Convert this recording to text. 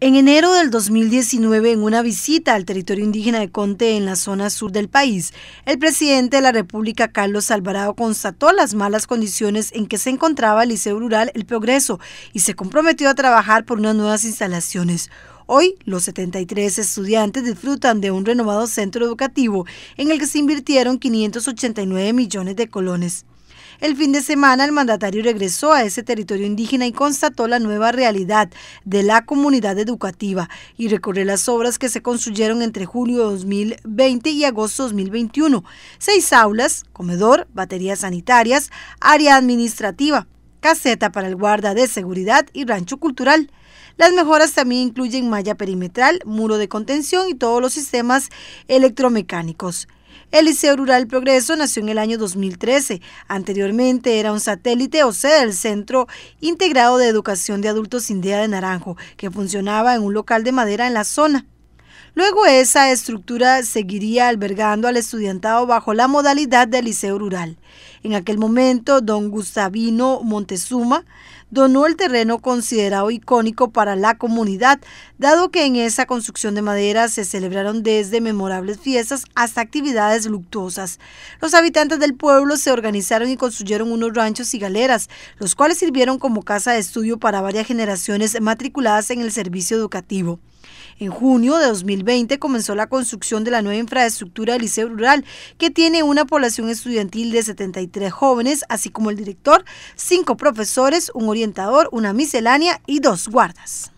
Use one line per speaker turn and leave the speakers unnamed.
En enero del 2019, en una visita al territorio indígena de Conte en la zona sur del país, el presidente de la República, Carlos Alvarado, constató las malas condiciones en que se encontraba el Liceo Rural El Progreso y se comprometió a trabajar por unas nuevas instalaciones. Hoy, los 73 estudiantes disfrutan de un renovado centro educativo en el que se invirtieron 589 millones de colones. El fin de semana el mandatario regresó a ese territorio indígena y constató la nueva realidad de la comunidad educativa y recorrió las obras que se construyeron entre julio 2020 y agosto 2021. Seis aulas, comedor, baterías sanitarias, área administrativa, caseta para el guarda de seguridad y rancho cultural. Las mejoras también incluyen malla perimetral, muro de contención y todos los sistemas electromecánicos. El Liceo Rural Progreso nació en el año 2013. Anteriormente era un satélite o sede del Centro Integrado de Educación de Adultos Indea de Naranjo, que funcionaba en un local de madera en la zona. Luego esa estructura seguiría albergando al estudiantado bajo la modalidad del liceo rural. En aquel momento, don Gustavino Montezuma donó el terreno considerado icónico para la comunidad, dado que en esa construcción de madera se celebraron desde memorables fiestas hasta actividades luctuosas. Los habitantes del pueblo se organizaron y construyeron unos ranchos y galeras, los cuales sirvieron como casa de estudio para varias generaciones matriculadas en el servicio educativo. En junio de 2020 comenzó la construcción de la nueva infraestructura del Liceo Rural, que tiene una población estudiantil de 73 jóvenes, así como el director, cinco profesores, un orientador, una miscelánea y dos guardas.